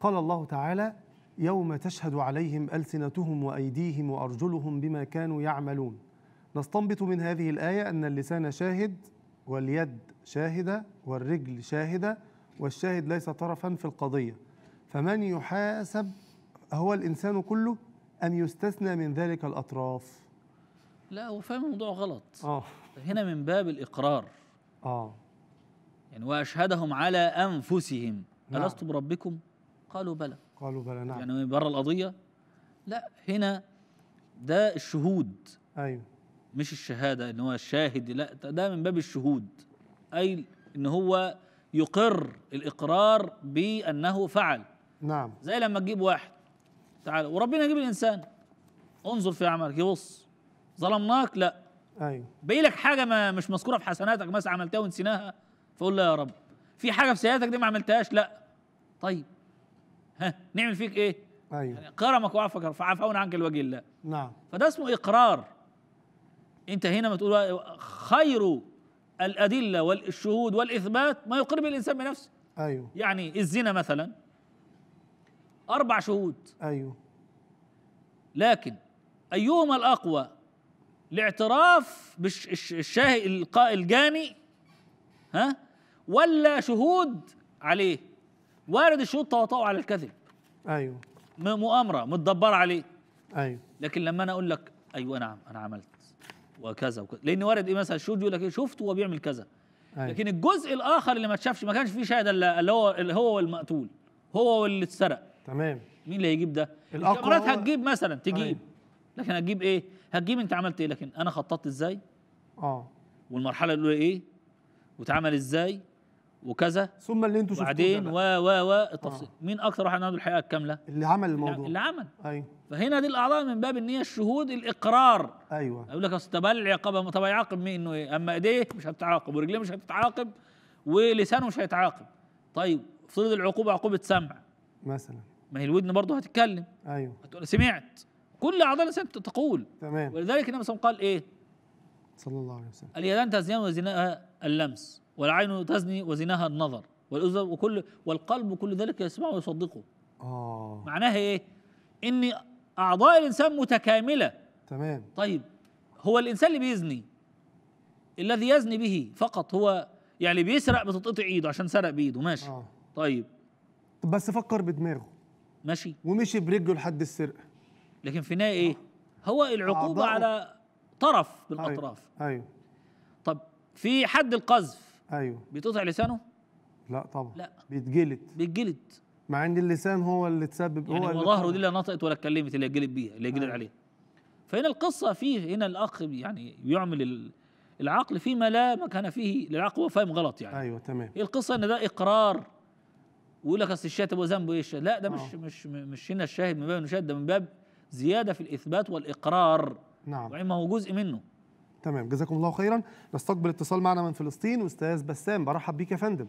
قال الله تعالى يوم تشهد عليهم ألسنتهم وأيديهم وأرجلهم بما كانوا يعملون نستنبط من هذه الآية أن اللسان شاهد واليد شاهدة والرجل شاهدة والشاهد ليس طرفا في القضية فمن يحاسب هو الإنسان كله أم يستثنى من ذلك الأطراف لا هو فاهم الموضوع غلط آه. هنا من باب الإقرار آه. يعني وأشهدهم على أنفسهم نعم. ألست بربكم قالوا بلى قالوا بلى نعم يعني برا القضية لا هنا ده الشهود أيوه مش الشهادة إن هو الشاهد لا ده من باب الشهود أي إن هو يقر الإقرار بأنه فعل نعم زي لما تجيب واحد تعالى وربنا يجيب الإنسان انظر في عملك يبص ظلمناك لا ايوه باقي لك حاجه ما مش مذكوره في حسناتك مثلا عملتها ونسيناها فقول له يا رب في حاجه في سيئاتك دي ما عملتهاش لا طيب ها نعمل فيك ايه أيوة. يعني كرمك وعفك فعفونا عنك لوجه الله نعم فده اسمه اقرار انت هنا ما تقول خير الادله والشهود والاثبات ما يقر به الانسان بنفسه ايوه يعني الزنا مثلا اربع شهود ايوه لكن ايهما الاقوى الاعتراف بالشاهد الجاني ها ولا شهود عليه وارد الشهود تواطؤوا على الكذب ايوه مؤامره متدبره عليه ايوه لكن لما انا اقول لك ايوه نعم انا عملت وكذا وكذا لان وارد ايه مثلا الشهود يقول لك إيه؟ شفت وهو بيعمل كذا أيوة. لكن الجزء الاخر اللي ما اتشافش ما كانش فيه شاهد اللي هو اللي هو المقتول هو واللي اتسرق تمام مين اللي هيجيب ده؟ الكاميرات هتجيب مثلا تجيب أيوة. لكن هتجيب ايه؟ هتجيب انت عملت ايه لكن انا خططت ازاي؟ اه والمرحله الاولى ايه؟ واتعمل ازاي؟ وكذا ثم اللي انتم شفتوه بعدين و و و التفصيل آه. مين اكثر واحد عنده الحقيقه الكامله اللي عمل الموضوع اللي عمل ايوه فهنا دي الاعضاء من باب ان هي الشهود الاقرار ايوه يقول لك اصل طب العقاب طب هيعاقب مين انه ايه اما ايديه مش هتتعاقب ورجليه مش هتتعاقب ولسانه مش هيتعاقب طيب فرض العقوبه عقوبه سمع مثلا ما هي الودن برضه هتتكلم ايوه هتقول سمعت كل اعضاء الانسان تقول تمام ولذلك النبي صلى الله عليه وسلم قال ايه صلى الله عليه وسلم اليدان تزنان وزناها اللمس والعين تزني وزناها النظر والأذن وكل والقلب كل ذلك يسمعه ويصدقه آه معناها إيه؟ إن أعضاء الإنسان متكاملة تمام طيب هو الإنسان اللي بيزني الذي يزني به فقط هو يعني بيسرق بتتقطع إيده عشان سرق بإيده ماشي آه طيب طب بس فكر بدماغه ماشي ومشي برجله لحد السرقة لكن في النهاية إيه؟ آه هو العقوبة على طرف من أيوه. الأطراف أيوه, أيوه. طب في حد القذف ايوه بيتقطع لسانه؟ لا طبعا لا بيتجلد بيتجلد مع ان اللسان هو اللي تسبب يعني هو اللي ظهره دي لا نطقت ولا اتكلمت اللي يجلد بيها اللي يجلد أيوه. عليها فهنا القصه فيه هنا الاخ يعني يعمل العقل فيما لا مكان فيه للعقل هو فاهم غلط يعني ايوه تمام هي القصه ان ده اقرار ويقول لك اصل الشاهد ابو ذنبه ايه لا ده مش أوه. مش مش هنا الشاهد من باب المشاهد ده من باب زياده في الاثبات والاقرار نعم وعما هو جزء منه تمام جزاكم الله خيرا نستقبل اتصال معنا من فلسطين استاذ بسام برحب بيك يا فندم